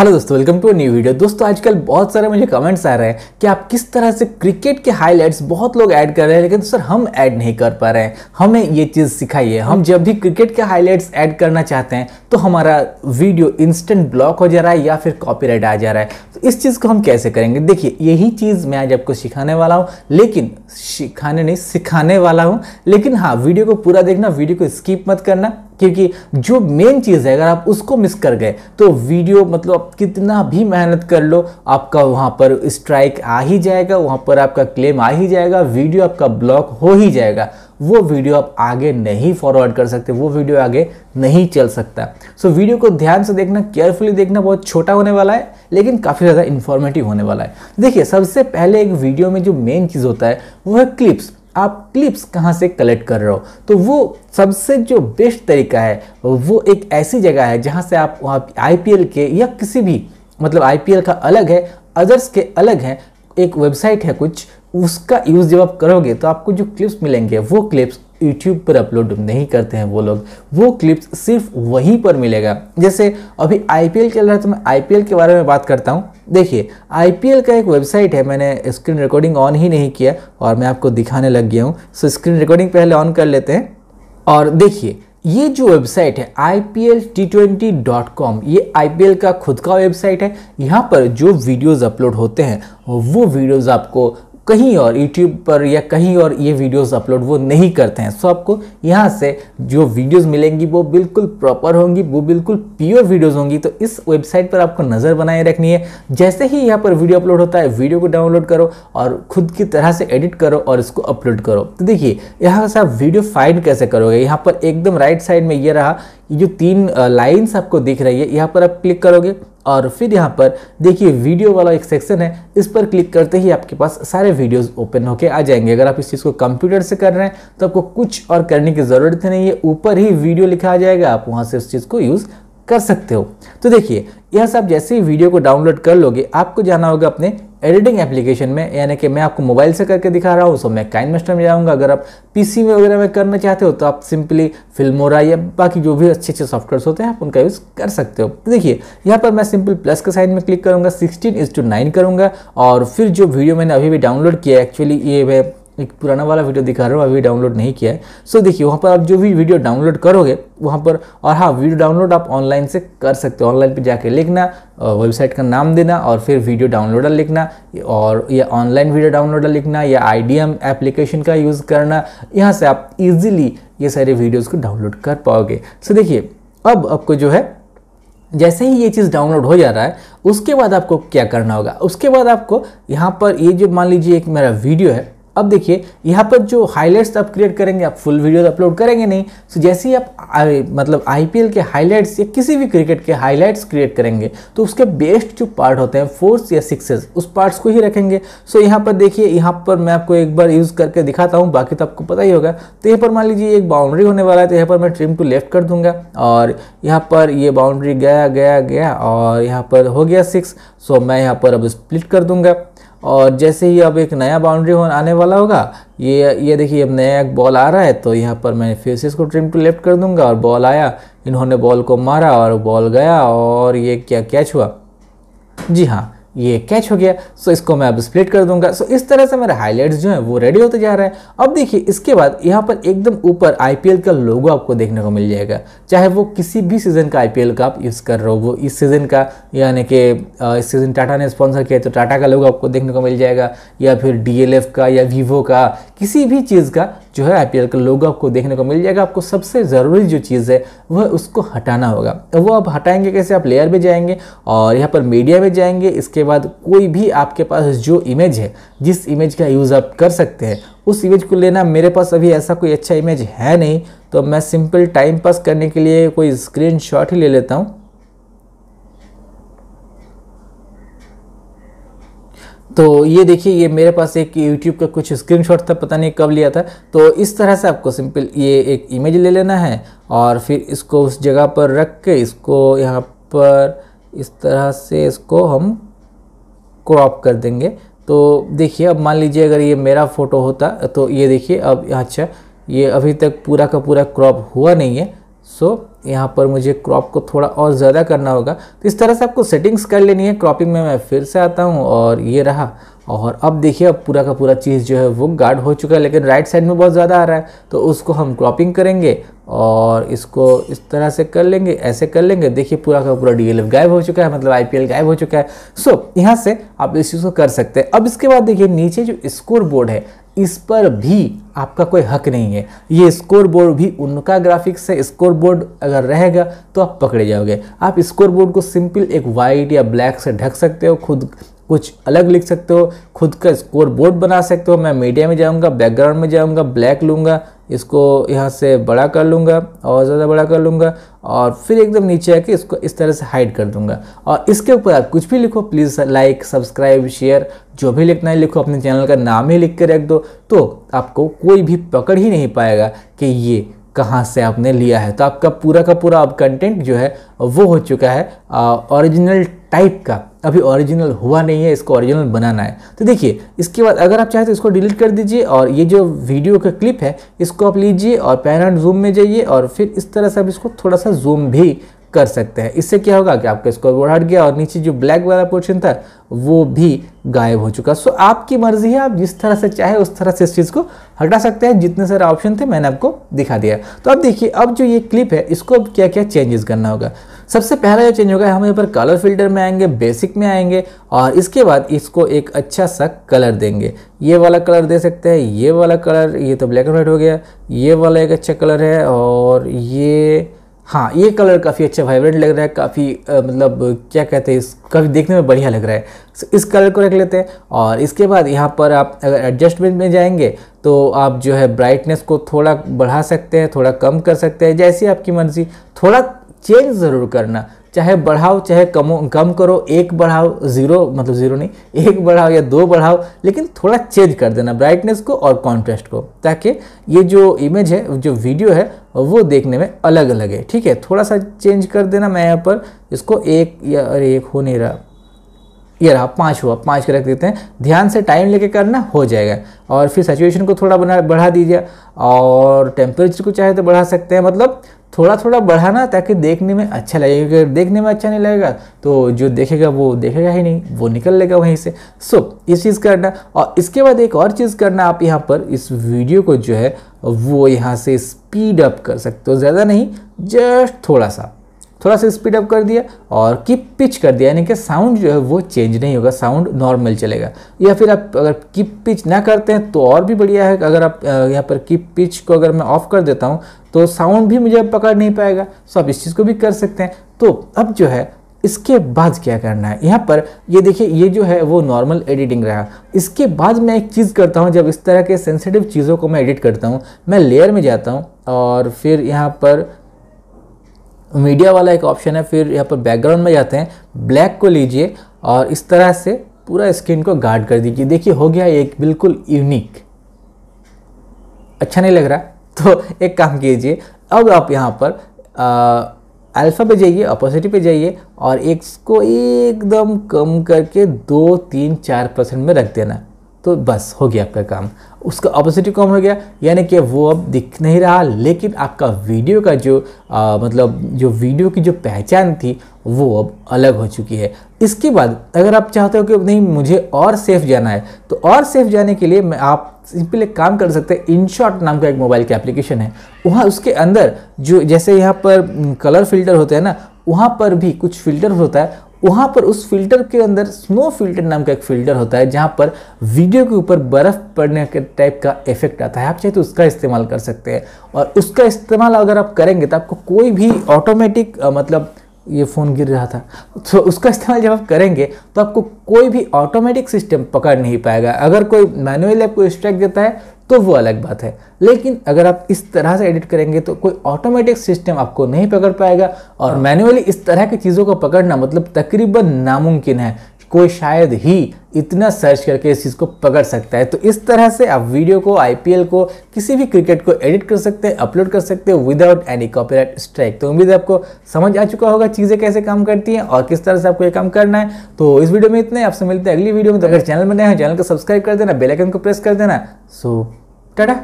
Hello दोस्तों welcome to new video दोस्तों आजकल बहुत सारे मुझे कमेंट्स आ रहे हैं कि आप किस तरह से क्रिकेट के हाइलाइट्स बहुत लोग ऐड कर रहे हैं लेकिन सर हम ऐड नहीं कर पा रहे हैं हमें ये चीज़ सिखाइए हम जब भी क्रिकेट के हाइलाइट्स ऐड करना चाहते हैं तो हमारा वीडियो इंस्टेंट ब्लॉक हो जा रहा है या फिर कॉपी आ जा रहा है इस चीज़ को हम कैसे करेंगे देखिए यही चीज़ मैं आज आपको सिखाने वाला हूँ लेकिन सिखाने नहीं सिखाने वाला हूँ लेकिन हाँ वीडियो को पूरा देखना वीडियो को स्किप मत करना क्योंकि जो मेन चीज़ है अगर आप उसको मिस कर गए तो वीडियो मतलब आप कितना भी मेहनत कर लो आपका वहाँ पर स्ट्राइक आ ही जाएगा वहाँ पर आपका क्लेम आ ही जाएगा वीडियो आपका ब्लॉक हो ही जाएगा वो वीडियो आप आगे नहीं फॉरवर्ड कर सकते वो वीडियो आगे नहीं चल सकता सो so, वीडियो को ध्यान से देखना केयरफुली देखना बहुत छोटा होने वाला है लेकिन काफ़ी ज़्यादा इन्फॉर्मेटिव होने वाला है देखिए सबसे पहले एक वीडियो में जो मेन चीज़ होता है वो है क्लिप्स आप क्लिप्स कहाँ से कलेक्ट कर रहे हो तो वो सबसे जो बेस्ट तरीका है वो एक ऐसी जगह है जहाँ से आप वहाँ आई के या किसी भी मतलब आई का अलग है अदर्स के अलग हैं एक वेबसाइट है कुछ उसका यूज़ जब आप करोगे तो आपको जो क्लिप्स मिलेंगे वो क्लिप्स यूट्यूब पर अपलोड नहीं करते हैं वो लोग वो क्लिप्स सिर्फ वहीं पर मिलेगा जैसे अभी आई पी चल रहा है तो मैं एल के बारे में बात करता हूँ देखिए एल का एक वेबसाइट है मैंने स्क्रीन रिकॉर्डिंग ऑन ही नहीं किया और मैं आपको दिखाने लग गया हूँ सो स्क्रीन रिकॉर्डिंग पहले ऑन कर लेते हैं और देखिए ये जो वेबसाइट है I P L T twenty dot com ये आई पी एल का खुद का वेबसाइट है यहाँ पर जो वीडियोज़ अपलोड होते हैं वो वीडियोज़ आपको कहीं और यूट्यूब पर या कहीं और ये वीडियोस अपलोड वो नहीं करते हैं सो आपको यहाँ से जो वीडियोस मिलेंगी वो बिल्कुल प्रॉपर होंगी वो बिल्कुल प्योर वीडियोस होंगी तो इस वेबसाइट पर आपको नज़र बनाए रखनी है जैसे ही यहाँ पर वीडियो अपलोड होता है वीडियो को डाउनलोड करो और खुद की तरह से एडिट करो और इसको अपलोड करो तो देखिए यहाँ से आप वीडियो फाइंड कैसे करोगे यहाँ पर एकदम राइट साइड में ये रहा ये जो तीन लाइन्स आपको दिख रही है यहाँ पर आप क्लिक करोगे और फिर यहाँ पर देखिए वीडियो वाला एक सेक्शन है इस पर क्लिक करते ही आपके पास सारे वीडियोस ओपन होके आ जाएंगे अगर आप इस चीज़ को कंप्यूटर से कर रहे हैं तो आपको कुछ और करने की ज़रूरत नहीं है ऊपर ही वीडियो लिखा आ जाएगा आप वहाँ से उस चीज़ को यूज़ कर सकते हो तो देखिए यह सब जैसे ही वीडियो को डाउनलोड कर लोगे आपको जाना होगा अपने एडिटिंग एप्लीकेशन में यानी कि मैं आपको मोबाइल से करके दिखा रहा हूँ सो मैं काइन मास्टर में जाऊँगा अगर आप पीसी में वगैरह में करना चाहते हो तो आप सिंपली फिल्मोरा या बाकी जो भी अच्छे अच्छे सॉफ्टवेयर होते हैं आप उनका यूज़ कर सकते हो तो देखिए यहाँ पर मैं सिंपल प्लस के साइन में क्लिक करूँगा सिक्सटीन इज टू नाइन करूँगा और फिर जो वीडियो मैंने अभी भी डाउनलोड किया एक्चुअली ये मैं एक पुराना वाला वीडियो दिखा रहा हूँ अभी डाउनलोड नहीं किया है सो so, देखिए वहाँ पर आप जो भी वीडियो डाउनलोड करोगे वहाँ पर और हाँ वीडियो डाउनलोड आप ऑनलाइन से कर सकते हो ऑनलाइन पे जाके लिखना वेबसाइट का नाम देना और फिर वीडियो डाउनलोडर लिखना और या ऑनलाइन वीडियो डाउनलोडर लिखना या आई एप्लीकेशन का यूज़ करना यहाँ से आप ईजिली ये सारे वीडियोज़ को डाउनलोड कर पाओगे सो so, देखिए अब आपको जो है जैसे ही ये चीज़ डाउनलोड हो जा रहा है उसके बाद आपको क्या करना होगा उसके बाद आपको यहाँ पर ये जो मान लीजिए एक मेरा वीडियो है अब देखिए यहाँ पर जो हाईलाइट्स आप क्रिएट करेंगे आप फुल वीडियो अपलोड करेंगे नहीं तो जैसे ही आप आ, मतलब आईपीएल के हाईलाइट्स या किसी भी क्रिकेट के हाईलाइट्स क्रिएट करेंगे तो उसके बेस्ट जो पार्ट होते हैं फोर्स या सिक्सेस उस पार्ट्स को ही रखेंगे सो यहाँ पर देखिए यहाँ पर मैं आपको एक बार यूज़ करके दिखाता हूँ बाकी तो आपको पता ही होगा तो यहाँ पर मान लीजिए एक बाउंड्री होने वाला है तो यहाँ पर मैं ट्रिम टू लेफ्ट कर दूंगा और यहाँ पर ये बाउंड्री गया गया गया और यहाँ पर हो गया सिक्स सो मैं यहाँ पर अब स्प्लिट कर दूंगा और जैसे ही अब एक नया बाउंड्री आने वाला होगा ये ये देखिए अब नया एक बॉल आ रहा है तो यहाँ पर मैं से को ट्रिम टू लेफ्ट कर दूंगा और बॉल आया इन्होंने बॉल को मारा और बॉल गया और ये क्या कैच हुआ जी हाँ ये कैच हो गया सो इसको मैं अब स्प्लिट कर दूंगा सो इस तरह से मेरे हाईलाइट्स जो हैं वो रेडी होते जा रहे हैं अब देखिए इसके बाद यहाँ पर एकदम ऊपर आईपीएल का लोगो आपको देखने को मिल जाएगा चाहे वो किसी भी सीज़न का आईपीएल का आप यूज़ कर रहे हो वो इस सीज़न का यानी कि इस सीज़न टाटा ने स्पॉन्सर किया तो टाटा का लोगो आपको देखने को मिल जाएगा या फिर डी का या वीवो का किसी भी चीज़ का जो है आई का लोगो आपको देखने को मिल जाएगा आपको सबसे ज़रूरी जो चीज़ है वह उसको हटाना होगा वो आप हटाएंगे कैसे आप लेयर में जाएंगे और यहाँ पर मीडिया में जाएंगे इसके बाद कोई भी आपके पास जो इमेज है जिस इमेज का यूज़ आप कर सकते हैं उस इमेज को लेना मेरे पास अभी ऐसा कोई अच्छा इमेज है नहीं तो मैं सिंपल टाइम पास करने के लिए कोई स्क्रीन ही ले लेता हूँ तो ये देखिए ये मेरे पास एक YouTube का कुछ स्क्रीनशॉट था पता नहीं कब लिया था तो इस तरह से आपको सिंपल ये एक इमेज ले लेना है और फिर इसको उस जगह पर रख के इसको यहाँ पर इस तरह से इसको हम क्रॉप कर देंगे तो देखिए अब मान लीजिए अगर ये मेरा फ़ोटो होता तो ये देखिए अब अच्छा ये अभी तक पूरा का पूरा क्रॉप हुआ नहीं है सो so, यहाँ पर मुझे क्रॉप को थोड़ा और ज़्यादा करना होगा तो इस तरह से आपको सेटिंग्स कर लेनी है क्रॉपिंग में मैं फिर से आता हूँ और ये रहा और अब देखिए अब पूरा का पूरा चीज़ जो है वो गार्ड हो चुका है लेकिन राइट साइड में बहुत ज़्यादा आ रहा है तो उसको हम क्रॉपिंग करेंगे और इसको इस तरह से कर लेंगे ऐसे कर लेंगे देखिए पूरा का पूरा डी गायब हो चुका है मतलब आई गायब हो चुका है सो so, यहाँ से आप इस चीज़ को कर सकते हैं अब इसके बाद देखिए नीचे जो स्कोर बोर्ड है इस पर भी आपका कोई हक नहीं है ये स्कोर बोर्ड भी उनका ग्राफिक्स है स्कोर बोर्ड अगर रहेगा तो आप पकड़े जाओगे आप स्कोर बोर्ड को सिंपल एक वाइट या ब्लैक से ढक सकते हो खुद कुछ अलग लिख सकते हो खुद का स्कोर बोर्ड बना सकते हो मैं मीडिया में जाऊंगा बैकग्राउंड में जाऊंगा ब्लैक लूंगा इसको यहाँ से बड़ा कर लूँगा और ज़्यादा बड़ा कर लूँगा और फिर एकदम नीचे आके इसको इस तरह से हाइड कर दूँगा और इसके ऊपर आप कुछ भी लिखो प्लीज़ लाइक सब्सक्राइब शेयर जो भी लिखना है लिखो अपने चैनल का नाम ही लिख के रख दो तो आपको कोई भी पकड़ ही नहीं पाएगा कि ये कहाँ से आपने लिया है तो आपका पूरा का पूरा अब कंटेंट जो है वो हो चुका है ओरिजिनल टाइप का अभी ओरिजिनल हुआ नहीं है इसको ओरिजिनल बनाना है तो देखिए इसके बाद अगर आप चाहें तो इसको डिलीट कर दीजिए और ये जो वीडियो का क्लिप है इसको आप लीजिए और पैराउंड जूम में जाइए और फिर इस तरह से आप इसको थोड़ा सा जूम भी कर सकते हैं इससे क्या होगा कि आपका स्कोर बोर्ड हट गया और नीचे जो ब्लैक वाला पोर्शन था वो भी गायब हो चुका सो आपकी मर्जी है आप जिस तरह से चाहे उस तरह से इस चीज़ को हटा सकते हैं जितने सारे ऑप्शन थे मैंने आपको दिखा दिया तो अब देखिए अब जो ये क्लिप है इसको क्या क्या चेंजेस करना होगा सबसे पहला जो चेंज होगा हम यहाँ पर कलर फिल्टर में आएंगे बेसिक में आएंगे और इसके बाद इसको एक अच्छा सा कलर देंगे ये वाला कलर दे सकते हैं ये वाला कलर ये तो ब्लैक एंड वाइट हो गया ये वाला एक अच्छा कलर है और ये हाँ ये कलर काफ़ी अच्छा वाइब्रेंट लग रहा है काफ़ी मतलब क्या कहते हैं इस काफ़ी देखने में बढ़िया लग रहा है इस कलर को रख लेते हैं और इसके बाद यहाँ पर आप अगर एडजस्टमेंट में जाएंगे तो आप जो है ब्राइटनेस को थोड़ा बढ़ा सकते हैं थोड़ा कम कर सकते हैं जैसी आपकी मर्ज़ी थोड़ा चेंज ज़रूर करना चाहे बढ़ाओ चाहे कमो कम करो एक बढ़ाओ ज़ीरो मतलब ज़ीरो नहीं एक बढ़ाओ या दो बढ़ाओ लेकिन थोड़ा चेंज कर देना ब्राइटनेस को और कॉन्ट्रास्ट को ताकि ये जो इमेज है जो वीडियो है वो देखने में अलग अलग है ठीक है थोड़ा सा चेंज कर देना मैं यहाँ पर इसको एक या अरे एक हो नहीं रहा ये रहा पाँच हुआ पाँच का रख देते हैं ध्यान से टाइम लेके करना हो जाएगा और फिर सिचुएशन को थोड़ा बना बढ़ा दीजिए और टेम्परेचर को चाहे तो बढ़ा सकते हैं मतलब थोड़ा थोड़ा बढ़ाना ताकि देखने में अच्छा लगेगा अगर देखने में अच्छा नहीं लगेगा तो जो देखेगा वो देखेगा ही नहीं वो निकल लेगा वहीं से सो so, इस चीज़ करना और इसके बाद एक और चीज़ करना आप यहाँ पर इस वीडियो को जो है वो यहाँ से स्पीड अप कर सकते हो ज़्यादा नहीं जस्ट थोड़ा सा थोड़ा सा स्पीड अप कर दिया और की पिच कर दिया यानी कि साउंड जो है वो चेंज नहीं होगा साउंड नॉर्मल चलेगा या फिर आप अगर की पिच ना करते हैं तो और भी बढ़िया है अगर आप यहाँ पर की पिच को अगर मैं ऑफ कर देता हूँ तो साउंड भी मुझे पकड़ नहीं पाएगा सो आप इस चीज़ को भी कर सकते हैं तो अब जो है इसके बाद क्या करना है यहाँ पर ये देखिए ये जो है वो नॉर्मल एडिटिंग रहा इसके बाद मैं एक चीज़ करता हूँ जब इस तरह के सेंसिटिव चीज़ों को मैं एडिट करता हूँ मैं लेयर में जाता हूँ और फिर यहाँ पर मीडिया वाला एक ऑप्शन है फिर यहाँ पर बैकग्राउंड में जाते हैं ब्लैक को लीजिए और इस तरह से पूरा स्क्रीन को गार्ड कर दीजिए देखिए हो गया एक बिल्कुल यूनिक अच्छा नहीं लग रहा तो एक काम कीजिए अब आप यहाँ पर अल्फ़ा पे जाइए अपोजिटिव पे जाइए और एक को एकदम कम करके दो तीन चार परसेंट में रख देना तो बस हो गया आपका काम उसका अपोजिटिव कम हो गया यानी कि वो अब दिख नहीं रहा लेकिन आपका वीडियो का जो आ, मतलब जो वीडियो की जो पहचान थी वो अब अलग हो चुकी है इसके बाद अगर आप चाहते हो कि नहीं मुझे और सेफ जाना है तो और सेफ जाने के लिए मैं आप सिंपल एक काम कर सकते हैं इनशॉट नाम का एक मोबाइल का एप्लीकेशन है वहाँ उसके अंदर जो जैसे यहाँ पर कलर फिल्टर होते हैं ना वहाँ पर भी कुछ फिल्टर होता है वहाँ पर उस फिल्टर के अंदर स्नो फिल्टर नाम का एक फिल्टर होता है जहाँ पर वीडियो के ऊपर बर्फ़ पड़ने के टाइप का इफेक्ट आता है आप चाहे तो उसका इस्तेमाल कर सकते हैं और उसका इस्तेमाल अगर आप करेंगे तो आपको कोई भी ऑटोमेटिक मतलब ये फ़ोन गिर रहा था तो उसका इस्तेमाल जब आप करेंगे तो आपको कोई भी ऑटोमेटिक सिस्टम पकड़ नहीं पाएगा अगर कोई मैनुअली आपको स्ट्राइक देता है तो वो अलग बात है लेकिन अगर आप इस तरह से एडिट करेंगे तो कोई ऑटोमेटिक सिस्टम आपको नहीं पकड़ पाएगा और मैनुअली हाँ। इस तरह की चीज़ों को पकड़ना मतलब तकरीबन नामुमकिन है कोई शायद ही इतना सर्च करके इस चीज़ को पकड़ सकता है तो इस तरह से आप वीडियो को आईपीएल को किसी भी क्रिकेट को एडिट कर सकते हैं अपलोड कर सकते हैं विदाउट एनी कॉपीराइट स्ट्राइक तो उम्मीद है आपको समझ आ चुका होगा चीज़ें कैसे काम करती हैं और किस तरह से आपको ये काम करना है तो इस वीडियो में इतने आपसे मिलते हैं अगली वीडियो में तो अगर चैनल में नए हैं चैनल को सब्सक्राइब कर देना बेलाइकन को प्रेस कर देना सो ടാടാ